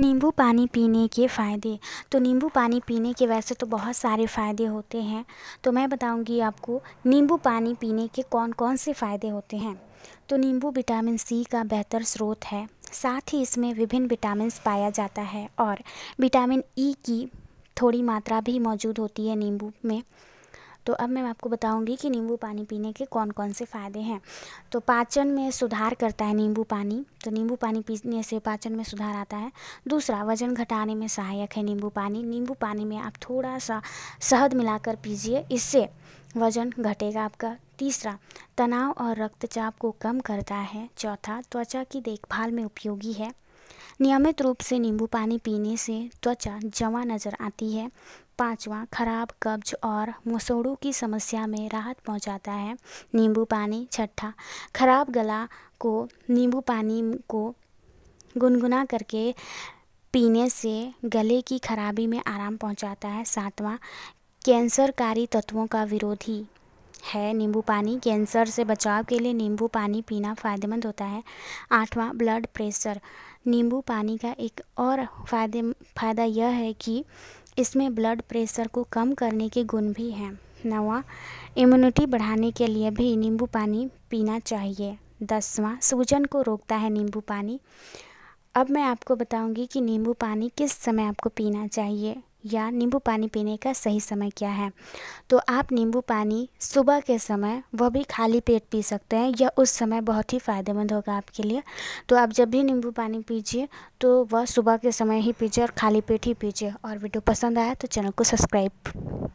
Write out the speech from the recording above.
नींबू पानी पीने के फ़ायदे तो नींबू पानी पीने के वैसे तो बहुत सारे फ़ायदे होते हैं तो मैं बताऊंगी आपको नींबू पानी पीने के कौन कौन से फ़ायदे होते हैं तो नींबू विटामिन सी का बेहतर स्रोत है साथ ही इसमें विभिन्न विटामिन पाया जाता है और विटामिन ई e की थोड़ी मात्रा भी मौजूद होती है नींबू में तो अब मैं आपको बताऊंगी कि नींबू पानी पीने के कौन कौन से फ़ायदे हैं तो पाचन में सुधार करता है नींबू पानी तो नींबू पानी पीने से पाचन में सुधार आता है दूसरा वज़न घटाने में सहायक है नींबू पानी नींबू पानी में आप थोड़ा सा शहद मिलाकर पीजिए इससे वज़न घटेगा आपका तीसरा तनाव और रक्तचाप को कम करता है चौथा त्वचा की देखभाल में उपयोगी है नियमित रूप से नींबू पानी पीने से त्वचा जवा नज़र आती है पांचवा खराब कब्ज और मसोड़ों की समस्या में राहत पहुंचाता है नींबू पानी छठा खराब गला को नींबू पानी को गुनगुना करके पीने से गले की खराबी में आराम पहुंचाता है सातवां कैंसरकारी तत्वों का विरोधी है नींबू पानी कैंसर से बचाव के लिए नींबू पानी पीना फ़ायदेमंद होता है आठवां ब्लड प्रेशर नींबू पानी का एक और फायदे फ़ायदा यह है कि इसमें ब्लड प्रेशर को कम करने के गुण भी हैं नवा इम्यूनिटी बढ़ाने के लिए भी नींबू पानी पीना चाहिए दसवां सूजन को रोकता है नींबू पानी अब मैं आपको बताऊंगी कि नींबू पानी किस समय आपको पीना चाहिए या नींबू पानी पीने का सही समय क्या है तो आप नींबू पानी सुबह के समय वह भी खाली पेट पी सकते हैं या उस समय बहुत ही फ़ायदेमंद होगा आपके लिए तो आप जब भी नींबू पानी पीजिए तो वह सुबह के समय ही पीजिए और खाली पेट ही पीजिए और वीडियो पसंद आया तो चैनल को सब्सक्राइब